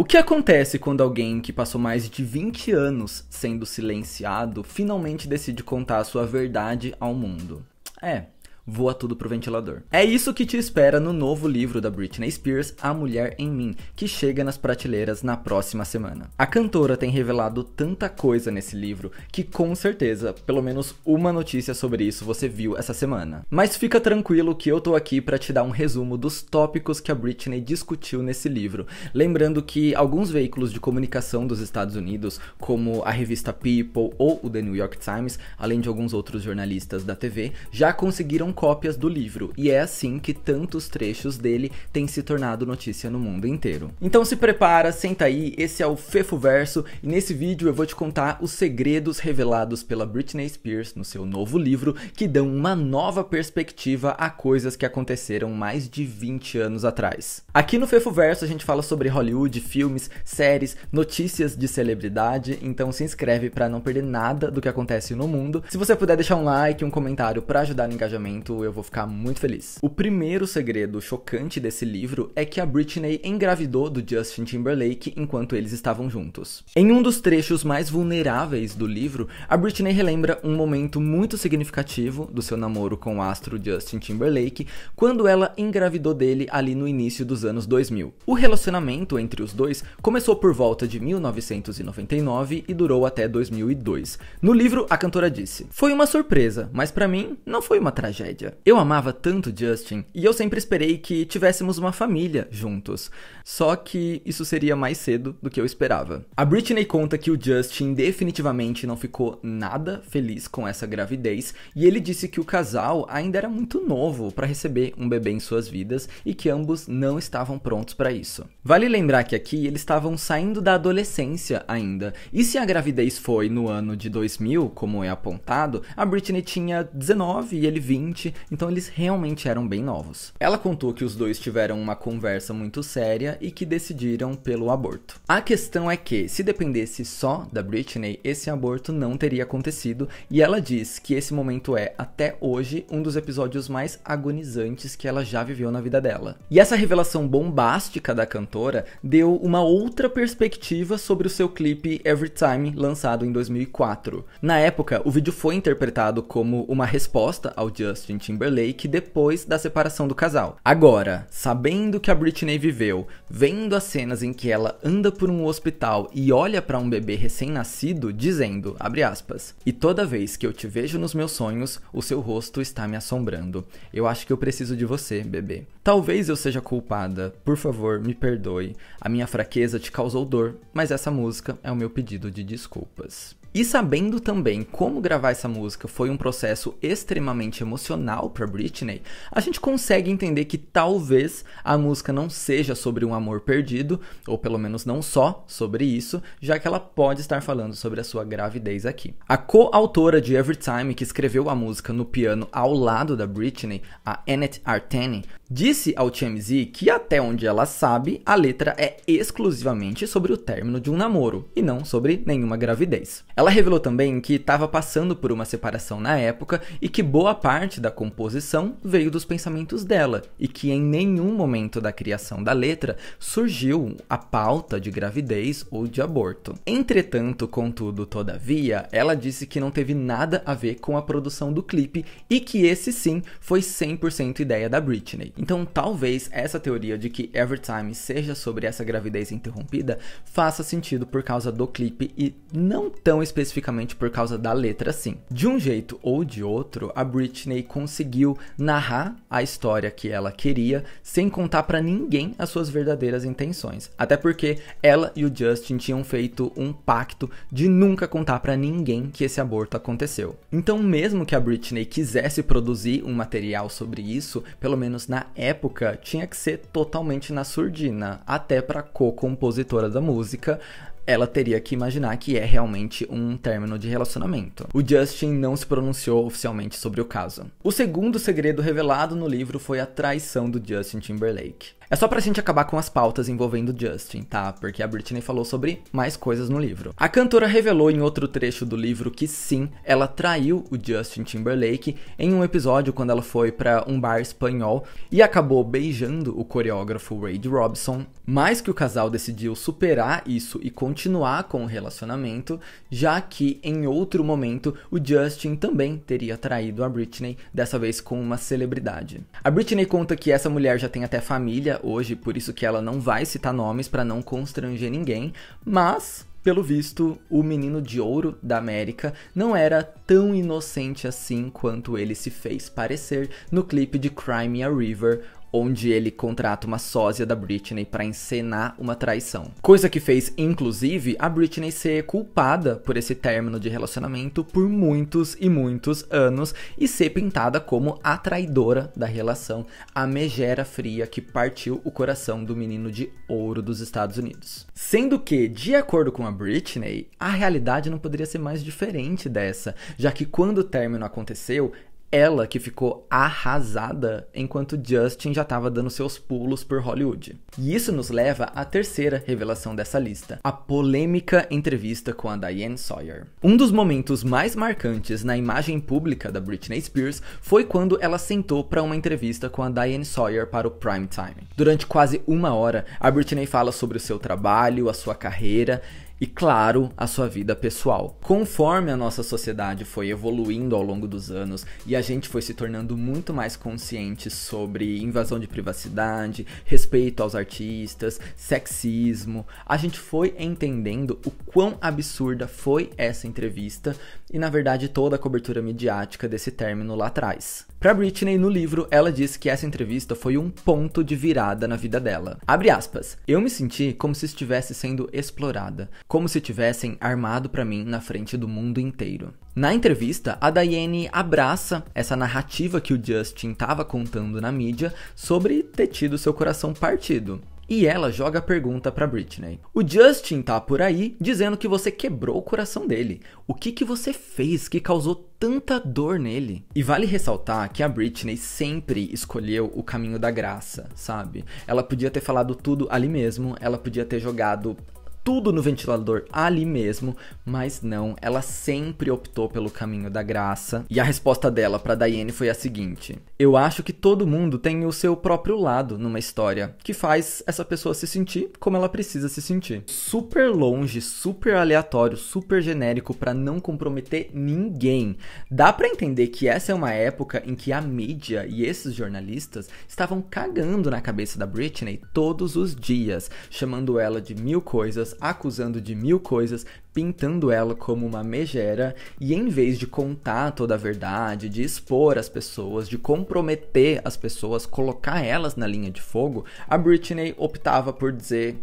O que acontece quando alguém que passou mais de 20 anos sendo silenciado finalmente decide contar a sua verdade ao mundo? É, voa tudo pro ventilador. É isso que te espera no novo livro da Britney Spears, A Mulher em Mim, que chega nas prateleiras na próxima semana. A cantora tem revelado tanta coisa nesse livro que com certeza, pelo menos uma notícia sobre isso você viu essa semana. Mas fica tranquilo que eu tô aqui para te dar um resumo dos tópicos que a Britney discutiu nesse livro. Lembrando que alguns veículos de comunicação dos Estados Unidos, como a revista People ou o The New York Times, além de alguns outros jornalistas da TV, já conseguiram são cópias do livro, e é assim que tantos trechos dele têm se tornado notícia no mundo inteiro. Então se prepara, senta aí, esse é o Fefo Verso, e nesse vídeo eu vou te contar os segredos revelados pela Britney Spears no seu novo livro, que dão uma nova perspectiva a coisas que aconteceram mais de 20 anos atrás. Aqui no Fefo Verso a gente fala sobre Hollywood, filmes, séries, notícias de celebridade, então se inscreve para não perder nada do que acontece no mundo. Se você puder deixar um like, um comentário para ajudar no engajamento, muito, eu vou ficar muito feliz. O primeiro segredo chocante desse livro é que a Britney engravidou do Justin Timberlake enquanto eles estavam juntos. Em um dos trechos mais vulneráveis do livro, a Britney relembra um momento muito significativo do seu namoro com o astro Justin Timberlake, quando ela engravidou dele ali no início dos anos 2000. O relacionamento entre os dois começou por volta de 1999 e durou até 2002. No livro, a cantora disse: "Foi uma surpresa, mas para mim não foi uma tragédia. Eu amava tanto Justin e eu sempre esperei que tivéssemos uma família juntos, só que isso seria mais cedo do que eu esperava. A Britney conta que o Justin definitivamente não ficou nada feliz com essa gravidez e ele disse que o casal ainda era muito novo para receber um bebê em suas vidas e que ambos não estavam prontos para isso. Vale lembrar que aqui eles estavam saindo da adolescência ainda, e se a gravidez foi no ano de 2000, como é apontado, a Britney tinha 19 e ele 20 20, então eles realmente eram bem novos. Ela contou que os dois tiveram uma conversa muito séria e que decidiram pelo aborto. A questão é que, se dependesse só da Britney, esse aborto não teria acontecido, e ela diz que esse momento é, até hoje, um dos episódios mais agonizantes que ela já viveu na vida dela. E essa revelação bombástica da cantora deu uma outra perspectiva sobre o seu clipe Everytime lançado em 2004. Na época, o vídeo foi interpretado como uma resposta ao Just Justin Timberlake depois da separação do casal. Agora, sabendo que a Britney viveu, vendo as cenas em que ela anda por um hospital e olha para um bebê recém-nascido, dizendo, abre aspas, e toda vez que eu te vejo nos meus sonhos, o seu rosto está me assombrando. Eu acho que eu preciso de você, bebê. Talvez eu seja culpada, por favor, me perdoe. A minha fraqueza te causou dor, mas essa música é o meu pedido de desculpas. E sabendo também como gravar essa música foi um processo extremamente emocional para Britney, a gente consegue entender que talvez a música não seja sobre um amor perdido, ou pelo menos não só sobre isso, já que ela pode estar falando sobre a sua gravidez aqui. A coautora de Every Time, que escreveu a música no piano ao lado da Britney, a Annette Artani, disse ao TMZ que até onde ela sabe, a letra é exclusivamente sobre o término de um namoro e não sobre nenhuma gravidez. Ela revelou também que estava passando por uma separação na época e que boa parte da composição veio dos pensamentos dela, e que em nenhum momento da criação da letra surgiu a pauta de gravidez ou de aborto. Entretanto, contudo, todavia, ela disse que não teve nada a ver com a produção do clipe e que esse sim foi 100% ideia da Britney. Então, talvez essa teoria de que Evertime seja sobre essa gravidez interrompida faça sentido por causa do clipe e não tão especificamente por causa da letra, sim. De um jeito ou de outro, a Britney conseguiu narrar a história que ela queria sem contar para ninguém as suas verdadeiras intenções. Até porque ela e o Justin tinham feito um pacto de nunca contar para ninguém que esse aborto aconteceu. Então, mesmo que a Britney quisesse produzir um material sobre isso, pelo menos na época, tinha que ser totalmente na surdina, até para co-compositora da música, ela teria que imaginar que é realmente um término de relacionamento. O Justin não se pronunciou oficialmente sobre o caso. O segundo segredo revelado no livro foi a traição do Justin Timberlake. É só pra gente acabar com as pautas envolvendo Justin, tá? Porque a Britney falou sobre mais coisas no livro. A cantora revelou em outro trecho do livro que sim, ela traiu o Justin Timberlake em um episódio quando ela foi para um bar espanhol e acabou beijando o coreógrafo Wade Robson. Mas que o casal decidiu superar isso e continuar com o relacionamento, já que em outro momento o Justin também teria traído a Britney, dessa vez com uma celebridade. A Britney conta que essa mulher já tem até família, hoje, por isso que ela não vai citar nomes para não constranger ninguém, mas pelo visto, o menino de ouro da América não era tão inocente assim quanto ele se fez parecer no clipe de Crimea River, onde ele contrata uma sósia da Britney para encenar uma traição. Coisa que fez, inclusive, a Britney ser culpada por esse término de relacionamento por muitos e muitos anos e ser pintada como a traidora da relação, a megera fria que partiu o coração do menino de ouro dos Estados Unidos. Sendo que, de acordo com a Britney, a realidade não poderia ser mais diferente dessa, já que quando o término aconteceu, ela que ficou arrasada enquanto Justin já estava dando seus pulos por Hollywood. E isso nos leva à terceira revelação dessa lista, a polêmica entrevista com a Diane Sawyer. Um dos momentos mais marcantes na imagem pública da Britney Spears foi quando ela sentou para uma entrevista com a Diane Sawyer para o Prime Time. Durante quase uma hora, a Britney fala sobre o seu trabalho, a sua carreira e, claro, a sua vida pessoal. Conforme a nossa sociedade foi evoluindo ao longo dos anos e a gente foi se tornando muito mais consciente sobre invasão de privacidade, respeito aos artistas, sexismo, a gente foi entendendo o quão absurda foi essa entrevista e na verdade toda a cobertura midiática desse término lá atrás. Para Britney, no livro, ela disse que essa entrevista foi um ponto de virada na vida dela. Abre aspas. Eu me senti como se estivesse sendo explorada, como se tivessem armado para mim na frente do mundo inteiro. Na entrevista, a Diane abraça essa narrativa que o Justin estava contando na mídia sobre ter tido seu coração partido e ela joga a pergunta para Britney. O Justin tá por aí dizendo que você quebrou o coração dele. O que que você fez que causou tanta dor nele. E vale ressaltar que a Britney sempre escolheu o caminho da graça, sabe? Ela podia ter falado tudo ali mesmo, ela podia ter jogado tudo no ventilador ali mesmo, mas não, ela sempre optou pelo caminho da graça. E a resposta dela para Daiane foi a seguinte: Eu acho que todo mundo tem o seu próprio lado numa história, que faz essa pessoa se sentir como ela precisa se sentir. Super longe, super aleatório, super genérico para não comprometer ninguém. Dá para entender que essa é uma época em que a mídia e esses jornalistas estavam cagando na cabeça da Britney todos os dias, chamando ela de mil coisas coisas, acusando de mil coisas, pintando ela como uma megera, e em vez de contar toda a verdade, de expor as pessoas, de comprometer as pessoas, colocar elas na linha de fogo, a Britney optava por dizer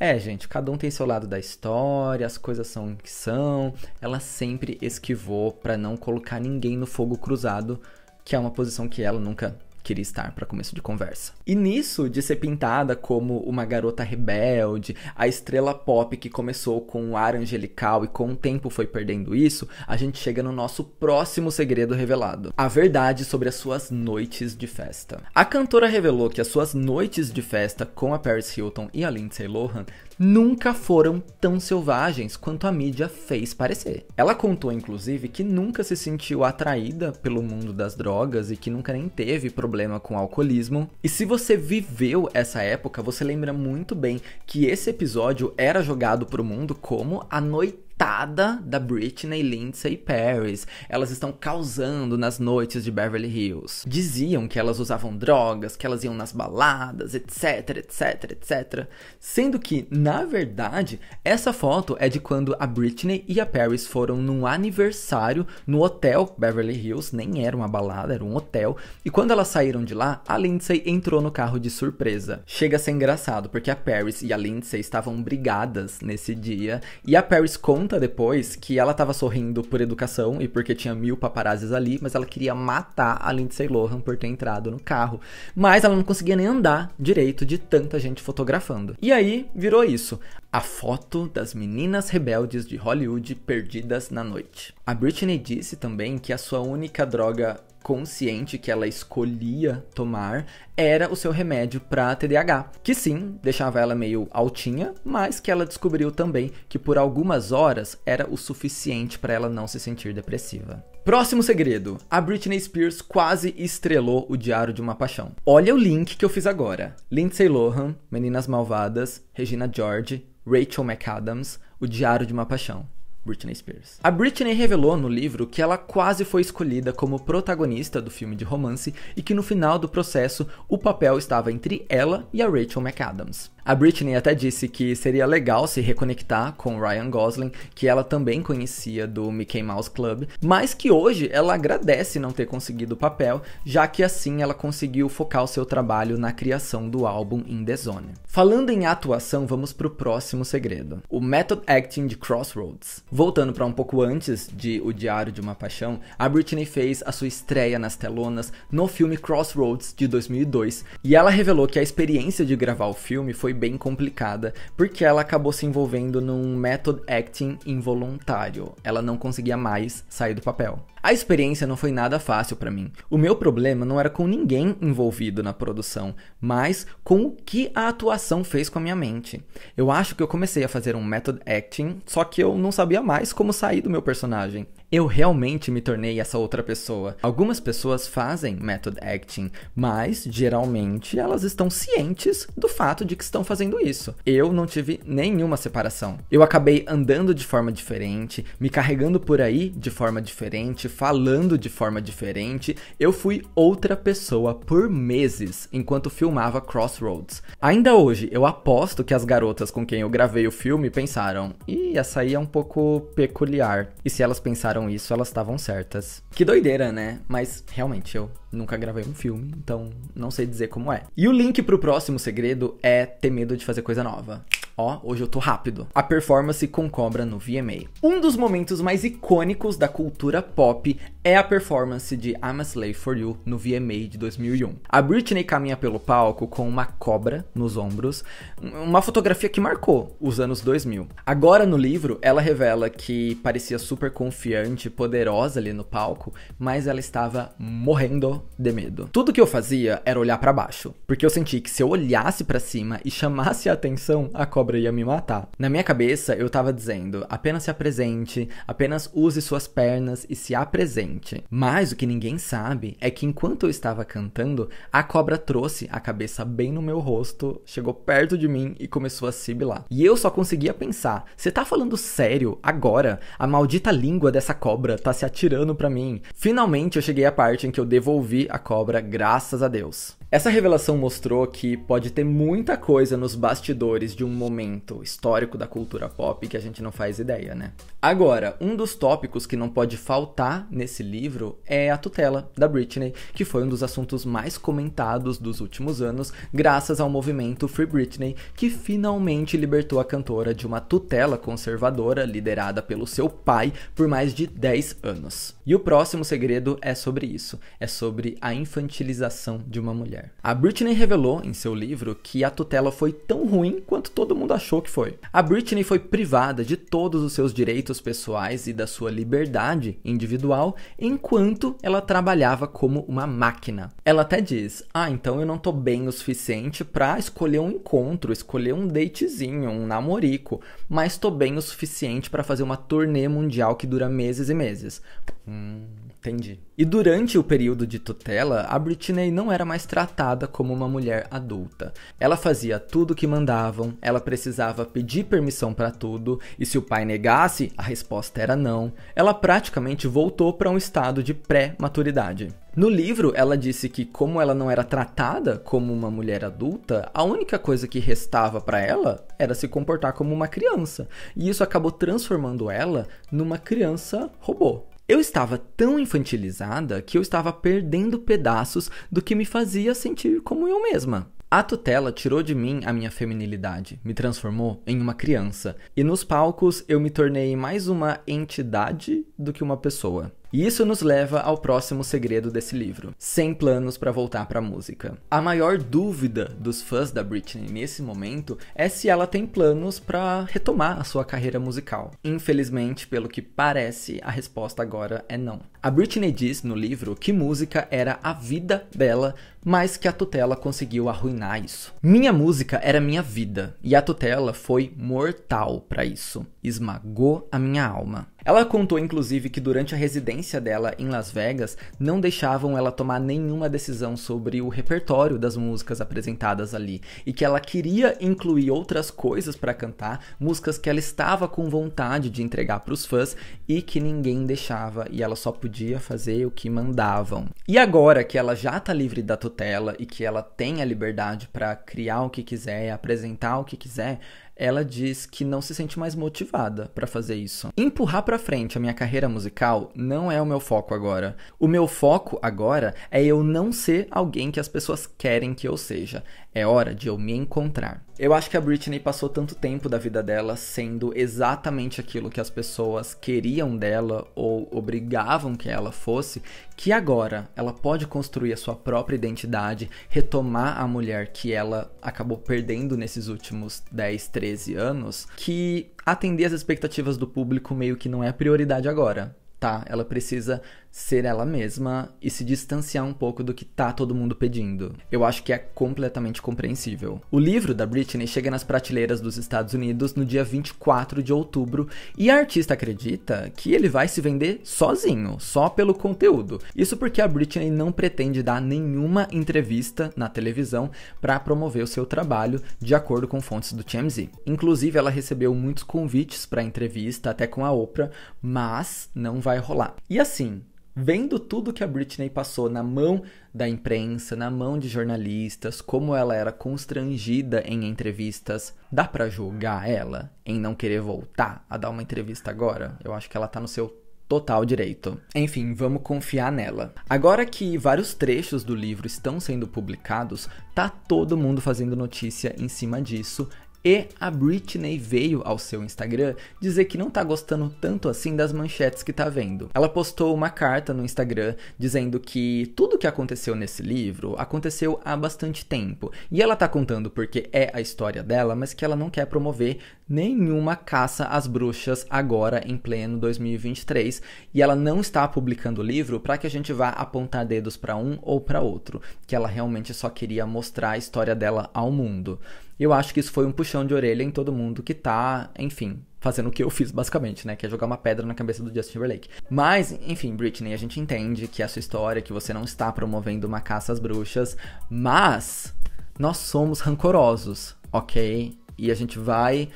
é, gente, cada um tem seu lado da história, as coisas são o que são. Ela sempre esquivou para não colocar ninguém no fogo cruzado, que é uma posição que ela nunca queria estar para começo de conversa. E nisso de ser pintada como uma garota rebelde, a estrela pop que começou com o ar angelical e com o tempo foi perdendo isso, a gente chega no nosso próximo segredo revelado: a verdade sobre as suas noites de festa. A cantora revelou que as suas noites de festa com a Paris Hilton e a Lindsay Lohan nunca foram tão selvagens quanto a mídia fez parecer. Ela contou, inclusive, que nunca se sentiu atraída pelo mundo das drogas e que nunca nem teve problema com alcoolismo. E se você viveu essa época, você lembra muito bem que esse episódio era jogado pro mundo como a noite coitada da Britney, Lindsay e Paris. Elas estão causando nas noites de Beverly Hills. Diziam que elas usavam drogas, que elas iam nas baladas, etc, etc, etc. Sendo que, na verdade, essa foto é de quando a Britney e a Paris foram num aniversário no hotel Beverly Hills, nem era uma balada, era um hotel. E quando elas saíram de lá, a Lindsay entrou no carro de surpresa. Chega a ser engraçado, porque a Paris e a Lindsay estavam brigadas nesse dia, e a Paris com conta depois que ela tava sorrindo por educação e porque tinha mil paparazzis ali, mas ela queria matar a Lindsay Lohan por ter entrado no carro. Mas ela não conseguia nem andar direito de tanta gente fotografando. E aí virou isso: a foto das meninas rebeldes de Hollywood perdidas na noite. A Britney disse também que a sua única droga consciente que ela escolhia tomar era o seu remédio para TDAH, que sim, deixava ela meio altinha, mas que ela descobriu também que por algumas horas era o suficiente para ela não se sentir depressiva. Próximo segredo: a Britney Spears quase estrelou o Diário de uma Paixão. Olha o link que eu fiz agora: Lindsay Lohan, Meninas Malvadas, Regina George, Rachel McAdams, O Diário de uma Paixão. Britney Spears. A Britney revelou no livro que ela quase foi escolhida como protagonista do filme de romance e que no final do processo o papel estava entre ela e a Rachel McAdams. A Britney até disse que seria legal se reconectar com Ryan Gosling, que ela também conhecia do Mickey Mouse Club, mas que hoje ela agradece não ter conseguido o papel, já que assim ela conseguiu focar o seu trabalho na criação do álbum In The Zone. Falando em atuação, vamos pro próximo segredo: o method acting de Crossroads. Voltando para um pouco antes de O Diário de uma Paixão, a Britney fez a sua estreia nas telonas no filme Crossroads de 2002 e ela revelou que a experiência de gravar o filme foi bem complicada, porque ela acabou se envolvendo num method acting involuntário. Ela não conseguia mais sair do papel. A experiência não foi nada fácil para mim. O meu problema não era com ninguém envolvido na produção, mas com o que a atuação fez com a minha mente. Eu acho que eu comecei a fazer um method acting, só que eu não sabia mais como sair do meu personagem. Eu realmente me tornei essa outra pessoa. Algumas pessoas fazem method acting, mas geralmente elas estão cientes do fato de que estão fazendo isso. Eu não tive nenhuma separação. Eu acabei andando de forma diferente, me carregando por aí de forma diferente, falando de forma diferente, eu fui outra pessoa por meses enquanto filmava Crossroads. Ainda hoje, eu aposto que as garotas com quem eu gravei o filme pensaram: "Ih, essa aí é um pouco peculiar". E se elas pensaram isso, elas estavam certas. Que doideira, né? Mas realmente eu nunca gravei um filme, então não sei dizer como é. E o link pro próximo segredo é ter medo de fazer coisa nova. Ó, hoje eu tô rápido. A performance com Cobra no VMA. Um dos momentos mais icônicos da cultura pop é a performance de I'm a Slave for You no VMA de 2001. A Britney caminha pelo palco com uma cobra nos ombros, uma fotografia que marcou os anos 2000. Agora no livro, ela revela que parecia super confiante, poderosa ali no palco, mas ela estava morrendo de medo. Tudo que eu fazia era olhar para baixo, porque eu senti que se eu olhasse para cima e chamasse a atenção, a cobra cobra ia me matar. Na minha cabeça, eu tava dizendo: apenas se apresente, apenas use suas pernas e se apresente. Mas o que ninguém sabe é que enquanto eu estava cantando, a cobra trouxe a cabeça bem no meu rosto, chegou perto de mim e começou a sibilar. E eu só conseguia pensar: você tá falando sério agora? A maldita língua dessa cobra tá se atirando para mim. Finalmente eu cheguei à parte em que eu devolvi a cobra, graças a Deus. Essa revelação mostrou que pode ter muita coisa nos bastidores de um momento momento histórico da cultura pop que a gente não faz ideia, né? Agora, um dos tópicos que não pode faltar nesse livro é a tutela da Britney, que foi um dos assuntos mais comentados dos últimos anos, graças ao movimento Free Britney, que finalmente libertou a cantora de uma tutela conservadora liderada pelo seu pai por mais de 10 anos. E o próximo segredo é sobre isso, é sobre a infantilização de uma mulher. A Britney revelou em seu livro que a tutela foi tão ruim quanto todo mundo mundo achou que foi. A Britney foi privada de todos os seus direitos pessoais e da sua liberdade individual enquanto ela trabalhava como uma máquina. Ela até diz: "Ah, então eu não tô bem o suficiente para escolher um encontro, escolher um datezinho, um namorico, mas tô bem o suficiente para fazer uma turnê mundial que dura meses e meses." Hum. Entendi. E durante o período de tutela, a Britney não era mais tratada como uma mulher adulta. Ela fazia tudo o que mandavam, ela precisava pedir permissão para tudo, e se o pai negasse, a resposta era não. Ela praticamente voltou para um estado de pré-maturidade. No livro, ela disse que, como ela não era tratada como uma mulher adulta, a única coisa que restava para ela era se comportar como uma criança. E isso acabou transformando ela numa criança robô. Eu estava tão infantilizada que eu estava perdendo pedaços do que me fazia sentir como eu mesma. A tutela tirou de mim a minha feminilidade, me transformou em uma criança, e nos palcos eu me tornei mais uma entidade do que uma pessoa. E isso nos leva ao próximo segredo desse livro: sem planos para voltar para a música. A maior dúvida dos fãs da Britney nesse momento é se ela tem planos para retomar a sua carreira musical. Infelizmente, pelo que parece, a resposta agora é não. A Britney diz no livro que música era a vida dela, mas que a tutela conseguiu arruinar isso. Minha música era minha vida e a tutela foi mortal para isso. Esmagou a minha alma. Ela contou inclusive que durante a residência dela em Las Vegas não deixavam ela tomar nenhuma decisão sobre o repertório das músicas apresentadas ali e que ela queria incluir outras coisas para cantar, músicas que ela estava com vontade de entregar para os fãs e que ninguém deixava e ela só podia fazer o que mandavam. E agora que ela já tá livre da tutela e que ela tem a liberdade para criar o que quiser, apresentar o que quiser, ela diz que não se sente mais motivada para fazer isso. Empurrar para frente a minha carreira musical não é o meu foco agora. O meu foco agora é eu não ser alguém que as pessoas querem que eu seja. É hora de eu me encontrar. Eu acho que a Britney passou tanto tempo da vida dela sendo exatamente aquilo que as pessoas queriam dela ou obrigavam que ela fosse, que agora ela pode construir a sua própria identidade, retomar a mulher que ela acabou perdendo nesses últimos 10, 13 anos, que atender as expectativas do público meio que não é a prioridade agora, tá? Ela precisa ser ela mesma e se distanciar um pouco do que tá todo mundo pedindo. Eu acho que é completamente compreensível. O livro da Britney chega nas prateleiras dos Estados Unidos no dia 24 de outubro e a artista acredita que ele vai se vender sozinho, só pelo conteúdo. Isso porque a Britney não pretende dar nenhuma entrevista na televisão para promover o seu trabalho, de acordo com fontes do TMZ. Inclusive, ela recebeu muitos convites para entrevista até com a Oprah, mas não vai rolar. E assim, vendo tudo que a Britney passou na mão da imprensa, na mão de jornalistas, como ela era constrangida em entrevistas, dá para julgar ela em não querer voltar a dar uma entrevista agora? Eu acho que ela tá no seu total direito. Enfim, vamos confiar nela. Agora que vários trechos do livro estão sendo publicados, tá todo mundo fazendo notícia em cima disso e a Britney veio ao seu Instagram dizer que não tá gostando tanto assim das manchetes que tá vendo. Ela postou uma carta no Instagram dizendo que tudo que aconteceu nesse livro aconteceu há bastante tempo. E ela tá contando porque é a história dela, mas que ela não quer promover nenhuma caça às bruxas agora em pleno 2023 e ela não está publicando o livro para que a gente vá apontar dedos para um ou para outro, que ela realmente só queria mostrar a história dela ao mundo eu acho que isso foi um puxão de orelha em todo mundo que tá, enfim, fazendo o que eu fiz basicamente, né? Que é jogar uma pedra na cabeça do Justin Timberlake. Mas, enfim, Britney, a gente entende que é a sua história, que você não está promovendo uma caça às bruxas, mas nós somos rancorosos, ok? E a gente vai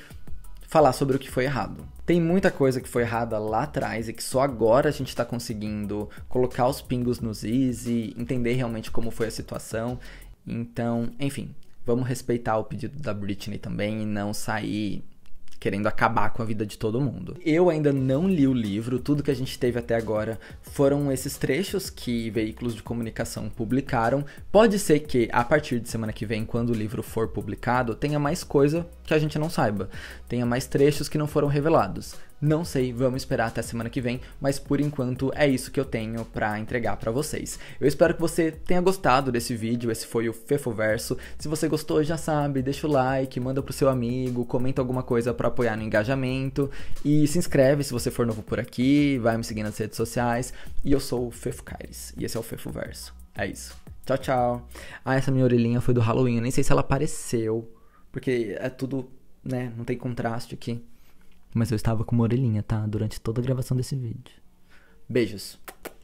falar sobre o que foi errado. Tem muita coisa que foi errada lá atrás e que só agora a gente tá conseguindo colocar os pingos nos is e entender realmente como foi a situação. Então, enfim, vamos respeitar o pedido da Britney também e não sair querendo acabar com a vida de todo mundo. Eu ainda não li o livro, tudo que a gente teve até agora foram esses trechos que veículos de comunicação publicaram. Pode ser que a partir de semana que vem, quando o livro for publicado, tenha mais coisa que a gente não saiba. Tenha mais trechos que não foram revelados. Não sei, vamos esperar até semana que vem, mas por enquanto é isso que eu tenho para entregar para vocês. Eu espero que você tenha gostado desse vídeo, esse foi o Fefoverso. Se você gostou, já sabe, deixa o like, manda pro seu amigo, comenta alguma coisa para apoiar no engajamento e se inscreve se você for novo por aqui, vai me seguir nas redes sociais. E eu sou o Fefo Caires, e esse é o Fefoverso. É isso. Tchau, tchau. Ah, essa minha orelhinha foi do Halloween, eu nem sei se ela apareceu. Porque é tudo, né? Não tem contraste aqui. Mas eu estava com uma orelhinha, tá? Durante toda a gravação desse vídeo. Beijos.